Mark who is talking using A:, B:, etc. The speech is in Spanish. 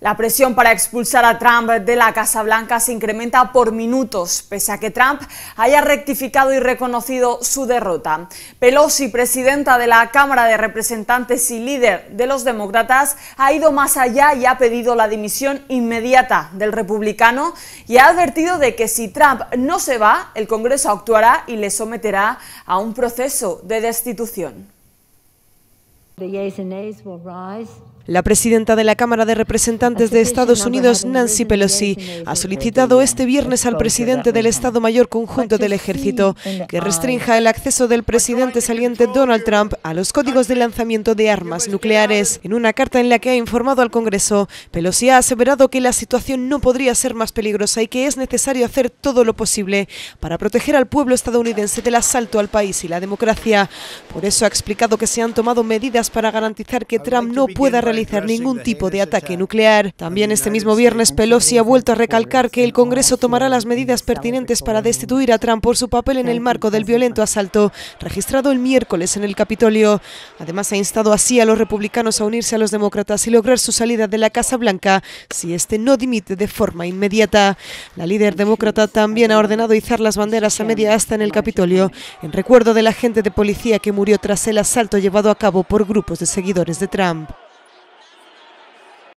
A: La presión para expulsar a Trump de la Casa Blanca se incrementa por minutos, pese a que Trump haya rectificado y reconocido su derrota. Pelosi, presidenta de la Cámara de Representantes y líder de los demócratas, ha ido más allá y ha pedido la dimisión inmediata del republicano y ha advertido de que si Trump no se va, el Congreso actuará y le someterá a un proceso de destitución.
B: La presidenta de la Cámara de Representantes de Estados Unidos, Nancy Pelosi, ha solicitado este viernes al presidente del Estado Mayor Conjunto del Ejército que restrinja el acceso del presidente saliente Donald Trump a los códigos de lanzamiento de armas nucleares. En una carta en la que ha informado al Congreso, Pelosi ha aseverado que la situación no podría ser más peligrosa y que es necesario hacer todo lo posible para proteger al pueblo estadounidense del asalto al país y la democracia. Por eso ha explicado que se han tomado medidas para garantizar que Trump no pueda realizar realizar ningún tipo de ataque nuclear. También este mismo viernes Pelosi ha vuelto a recalcar que el Congreso tomará las medidas pertinentes para destituir a Trump por su papel en el marco del violento asalto registrado el miércoles en el Capitolio. Además ha instado así a los republicanos a unirse a los demócratas y lograr su salida de la Casa Blanca si este no dimite de forma inmediata. La líder demócrata también ha ordenado izar las banderas a media asta en el Capitolio en recuerdo del agente de policía que murió tras el asalto llevado a cabo por grupos de seguidores de Trump.